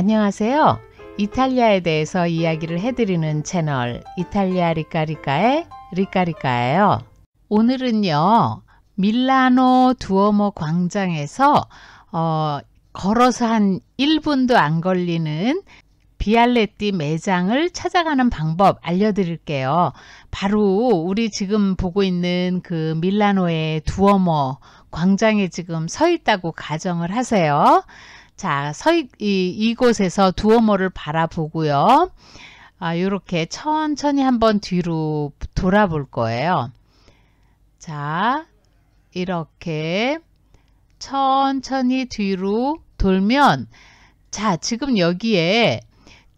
안녕하세요. 이탈리아에 대해서 이야기를 해드리는 채널 이탈리아 리카리카의 리카리카예요. 오늘은요. 밀라노 두어모 광장에서 어, 걸어서 한 1분도 안 걸리는 비알레띠 매장을 찾아가는 방법 알려드릴게요. 바로 우리 지금 보고 있는 그 밀라노의 두어모 광장에 지금 서 있다고 가정을 하세요. 자, 서, 이, 이곳에서 두어모를 바라보고요. 아, 요렇게 천천히 한번 뒤로 돌아볼 거예요. 자, 이렇게 천천히 뒤로 돌면 자, 지금 여기에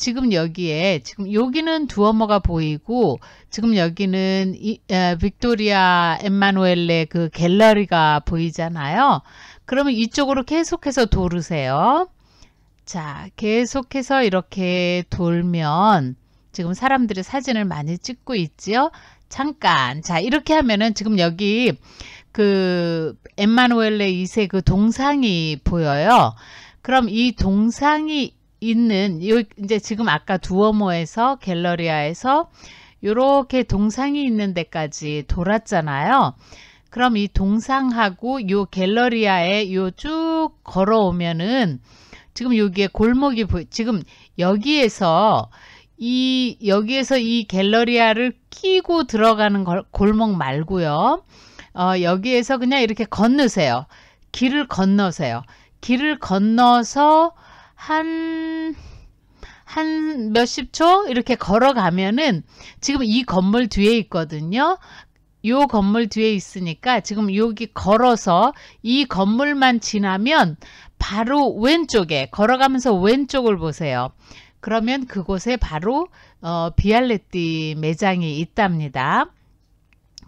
지금 여기에 지금 여기는 두어머가 보이고 지금 여기는 이, 에, 빅토리아 엠마누엘레그 갤러리가 보이잖아요. 그러면 이쪽으로 계속해서 돌으세요. 자, 계속해서 이렇게 돌면 지금 사람들이 사진을 많이 찍고 있지요. 잠깐. 자, 이렇게 하면은 지금 여기 그 엠마누엘레 2세 그 동상이 보여요. 그럼 이 동상이 있는 요 이제 지금 아까 두어모에서 갤러리아에서 요렇게 동상이 있는 데까지 돌았잖아요. 그럼 이 동상하고 요 갤러리아에 요 쭉 걸어오면은 지금 여기에 골목이 보이, 지금 여기에서 이 여기에서 이 갤러리아를 끼고 들어가는 걸, 골목 말고요. 어, 여기에서 그냥 이렇게 건너세요. 길을 건너세요. 길을 건너서 한, 한 몇십 초 이렇게 걸어가면은 지금 이 건물 뒤에 있거든요. 요 건물 뒤에 있으니까 지금 여기 걸어서 이 건물만 지나면 바로 왼쪽에 걸어가면서 왼쪽을 보세요. 그러면 그곳에 바로 어, 비알레띠 매장이 있답니다.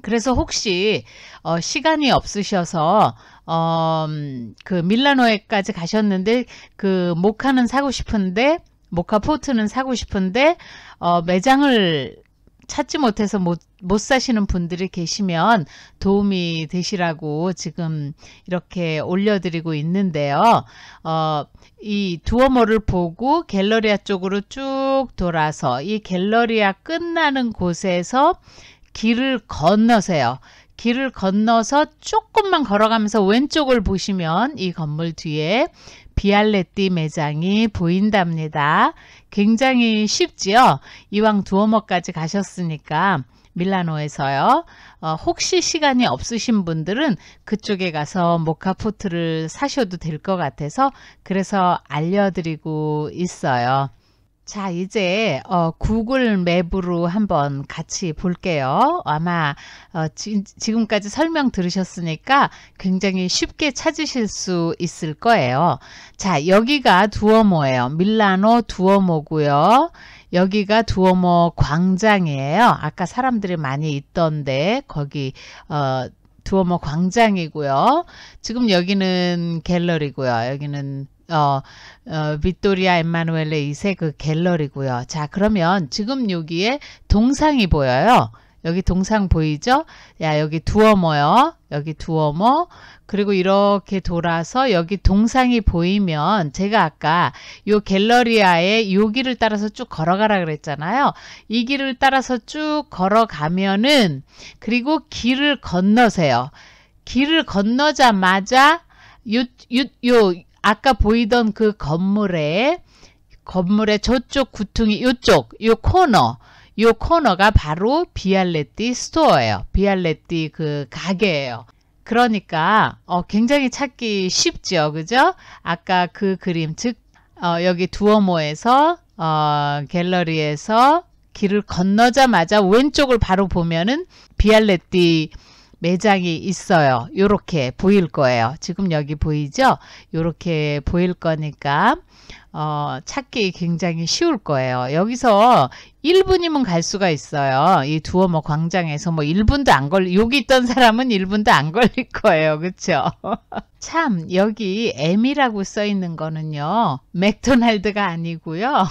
그래서 혹시 어, 시간이 없으셔서 어, 음, 그 밀라노에까지 가셨는데 그 모카는 사고 싶은데 모카 포트는 사고 싶은데 어, 매장을 찾지 못해서 못, 못 사시는 분들이 계시면 도움이 되시라고 지금 이렇게 올려드리고 있는데요. 어, 이 두어모를 보고 갤러리아 쪽으로 쭉 돌아서 이 갤러리아 끝나는 곳에서 길을 건너세요. 길을 건너서 조금만 걸어가면서 왼쪽을 보시면 이 건물 뒤에 비알레띠 매장이 보인답니다. 굉장히 쉽지요. 이왕 두어머까지 가셨으니까 밀라노에서요. 어, 혹시 시간이 없으신 분들은 그쪽에 가서 모카포트를 사셔도 될 것 같아서 그래서 알려드리고 있어요. 자, 이제 어, 구글 맵으로 한번 같이 볼게요. 아마 어, 지, 지금까지 설명 들으셨으니까 굉장히 쉽게 찾으실 수 있을 거예요. 자, 여기가 두어모예요. 밀라노 두어모고요. 여기가 두어모 광장이에요. 아까 사람들이 많이 있던데 거기 어, 두어모 광장이고요. 지금 여기는 갤러리고요. 여기는 어, 어, 빅토리아 엠마누엘의 이세그 갤러리고요. 자, 그러면 지금 여기에 동상이 보여요. 여기 동상 보이죠? 야, 여기 두어머요. 여기 두어머. 그리고 이렇게 돌아서 여기 동상이 보이면 제가 아까 요 갤러리아의 요 길을 따라서 쭉 걸어가라 그랬잖아요. 이 길을 따라서 쭉 걸어가면은 그리고 길을 건너세요. 길을 건너자마자 요, 요, 요, 아까 보이던 그 건물에 건물의 저쪽 구퉁이 요쪽 요 코너 요 코너가 바로 비알레띠 스토어예요. 비알레띠 그 가게예요. 그러니까 어, 굉장히 찾기 쉽죠. 그죠? 아까 그 그림 즉 어, 여기 두어모에서 어, 갤러리에서 길을 건너자마자 왼쪽을 바로 보면은 비알레띠 매장이 있어요. 이렇게 보일 거예요. 지금 여기 보이죠? 이렇게 보일 거니까 어, 찾기 굉장히 쉬울 거예요. 여기서 1분이면 갈 수가 있어요. 이두어뭐 광장에서 뭐 1분도 안 걸리, 여기 있던 사람은 1분도 안 걸릴 거예요. 그쵸? 참, 여기 M이라고 써 있는 거는요. 맥도날드가 아니고요.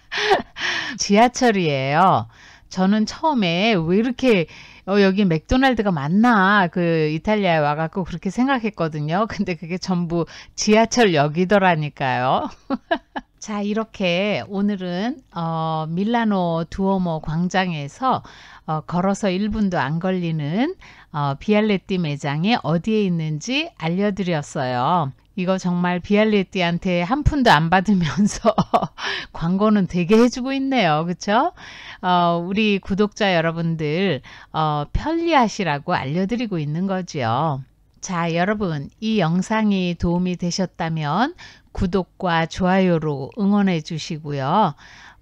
지하철이에요. 저는 처음에 왜 이렇게 어, 여기 맥도날드가 맞나 그 이탈리아에 와갖고 그렇게 생각했거든요. 근데 그게 전부 지하철역이더라니까요. 자 이렇게 오늘은 어, 밀라노 두오모 광장에서 어, 걸어서 1분도 안 걸리는 어, 비알레띠 매장이 어디에 있는지 알려드렸어요. 이거 정말 비알리티한테한 푼도 안 받으면서 광고는 되게 해주고 있네요. 그쵸? 어, 우리 구독자 여러분들 어, 편리하시라고 알려드리고 있는 거지요. 자 여러분 이 영상이 도움이 되셨다면 구독과 좋아요로 응원해 주시고요.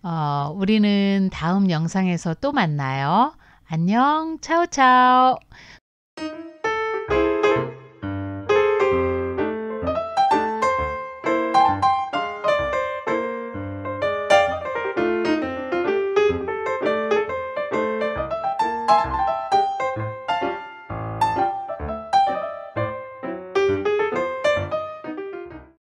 어, 우리는 다음 영상에서 또 만나요. 안녕 차오차오